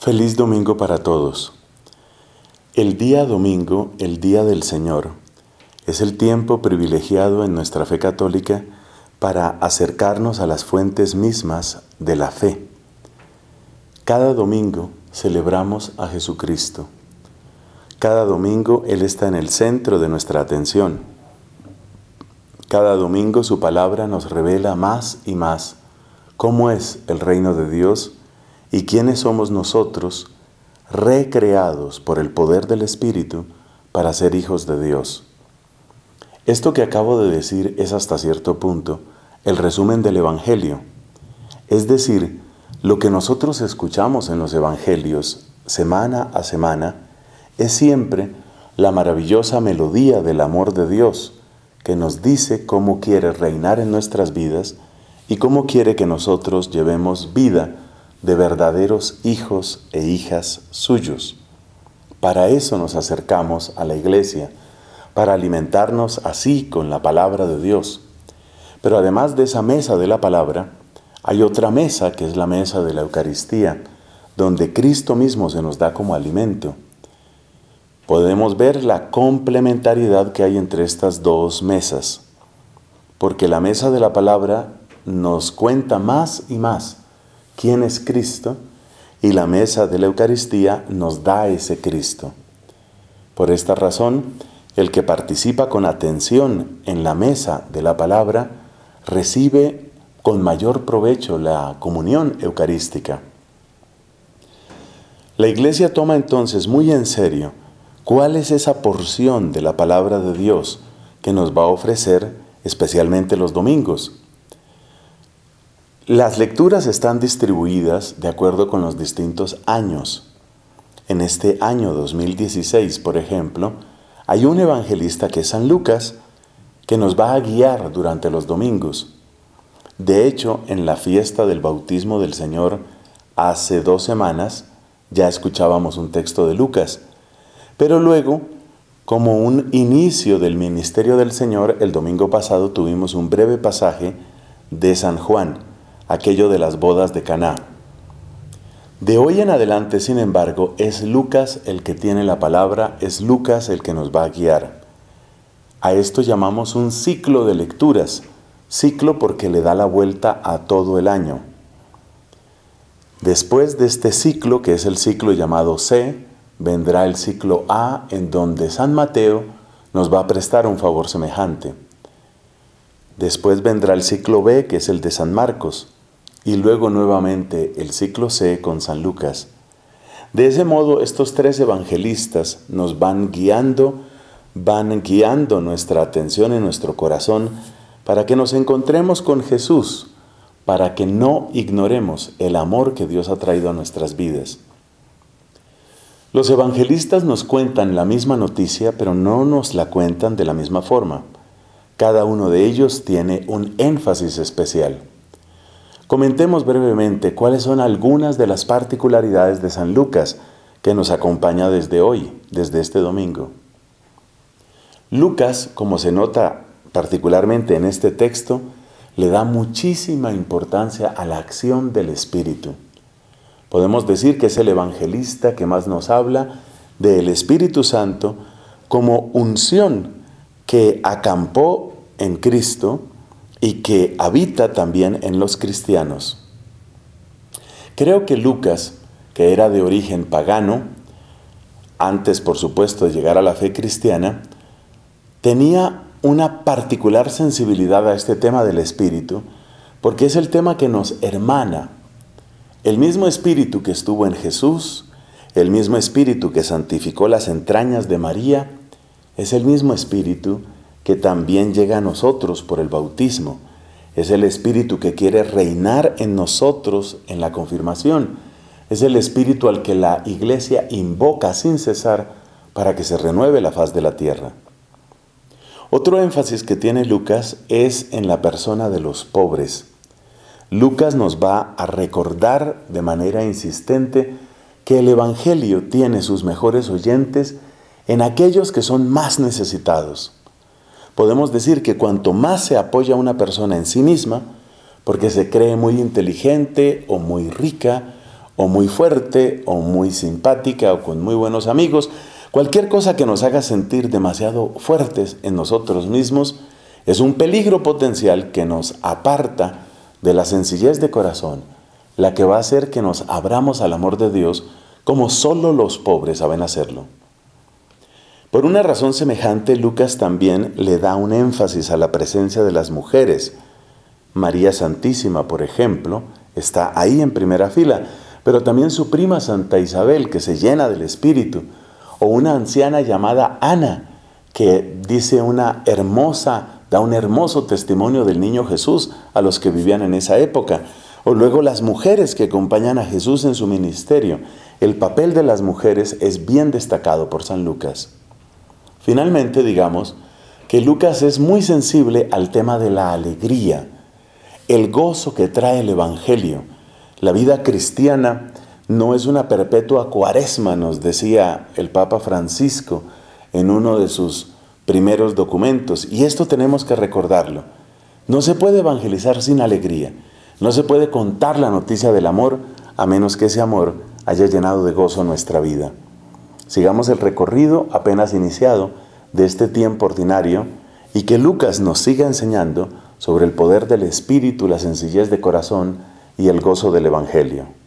Feliz domingo para todos. El día domingo, el día del Señor, es el tiempo privilegiado en nuestra fe católica para acercarnos a las fuentes mismas de la fe. Cada domingo celebramos a Jesucristo. Cada domingo Él está en el centro de nuestra atención. Cada domingo su palabra nos revela más y más cómo es el reino de Dios ¿Y quiénes somos nosotros, recreados por el poder del Espíritu, para ser hijos de Dios? Esto que acabo de decir es hasta cierto punto el resumen del Evangelio, es decir, lo que nosotros escuchamos en los Evangelios semana a semana es siempre la maravillosa melodía del amor de Dios que nos dice cómo quiere reinar en nuestras vidas y cómo quiere que nosotros llevemos vida de verdaderos hijos e hijas suyos. Para eso nos acercamos a la iglesia, para alimentarnos así con la palabra de Dios. Pero además de esa mesa de la palabra, hay otra mesa que es la mesa de la Eucaristía, donde Cristo mismo se nos da como alimento. Podemos ver la complementariedad que hay entre estas dos mesas, porque la mesa de la palabra nos cuenta más y más quién es Cristo y la mesa de la Eucaristía nos da ese Cristo. Por esta razón, el que participa con atención en la mesa de la palabra recibe con mayor provecho la comunión eucarística. La Iglesia toma entonces muy en serio cuál es esa porción de la palabra de Dios que nos va a ofrecer especialmente los domingos las lecturas están distribuidas de acuerdo con los distintos años. En este año 2016, por ejemplo, hay un evangelista que es San Lucas, que nos va a guiar durante los domingos. De hecho, en la fiesta del bautismo del Señor, hace dos semanas, ya escuchábamos un texto de Lucas, pero luego, como un inicio del ministerio del Señor, el domingo pasado tuvimos un breve pasaje de San Juan, aquello de las bodas de Caná. De hoy en adelante, sin embargo, es Lucas el que tiene la palabra, es Lucas el que nos va a guiar. A esto llamamos un ciclo de lecturas, ciclo porque le da la vuelta a todo el año. Después de este ciclo, que es el ciclo llamado C, vendrá el ciclo A, en donde San Mateo nos va a prestar un favor semejante. Después vendrá el ciclo B, que es el de San Marcos, y luego nuevamente el ciclo C con San Lucas. De ese modo, estos tres evangelistas nos van guiando, van guiando nuestra atención y nuestro corazón para que nos encontremos con Jesús, para que no ignoremos el amor que Dios ha traído a nuestras vidas. Los evangelistas nos cuentan la misma noticia, pero no nos la cuentan de la misma forma. Cada uno de ellos tiene un énfasis especial. Comentemos brevemente cuáles son algunas de las particularidades de San Lucas que nos acompaña desde hoy, desde este domingo. Lucas, como se nota particularmente en este texto, le da muchísima importancia a la acción del Espíritu. Podemos decir que es el evangelista que más nos habla del Espíritu Santo como unción que acampó en Cristo y que habita también en los cristianos. Creo que Lucas, que era de origen pagano, antes por supuesto de llegar a la fe cristiana, tenía una particular sensibilidad a este tema del espíritu, porque es el tema que nos hermana. El mismo espíritu que estuvo en Jesús, el mismo espíritu que santificó las entrañas de María, es el mismo espíritu también llega a nosotros por el bautismo. Es el Espíritu que quiere reinar en nosotros en la confirmación. Es el Espíritu al que la Iglesia invoca sin cesar para que se renueve la faz de la tierra. Otro énfasis que tiene Lucas es en la persona de los pobres. Lucas nos va a recordar de manera insistente que el Evangelio tiene sus mejores oyentes en aquellos que son más necesitados podemos decir que cuanto más se apoya una persona en sí misma, porque se cree muy inteligente o muy rica o muy fuerte o muy simpática o con muy buenos amigos, cualquier cosa que nos haga sentir demasiado fuertes en nosotros mismos es un peligro potencial que nos aparta de la sencillez de corazón, la que va a hacer que nos abramos al amor de Dios como solo los pobres saben hacerlo. Por una razón semejante, Lucas también le da un énfasis a la presencia de las mujeres. María Santísima, por ejemplo, está ahí en primera fila, pero también su prima Santa Isabel, que se llena del Espíritu, o una anciana llamada Ana, que dice una hermosa, da un hermoso testimonio del niño Jesús a los que vivían en esa época, o luego las mujeres que acompañan a Jesús en su ministerio. El papel de las mujeres es bien destacado por San Lucas. Finalmente, digamos que Lucas es muy sensible al tema de la alegría, el gozo que trae el Evangelio. La vida cristiana no es una perpetua cuaresma, nos decía el Papa Francisco en uno de sus primeros documentos. Y esto tenemos que recordarlo. No se puede evangelizar sin alegría. No se puede contar la noticia del amor a menos que ese amor haya llenado de gozo nuestra vida. Sigamos el recorrido apenas iniciado de este tiempo ordinario y que Lucas nos siga enseñando sobre el poder del Espíritu, la sencillez de corazón y el gozo del Evangelio.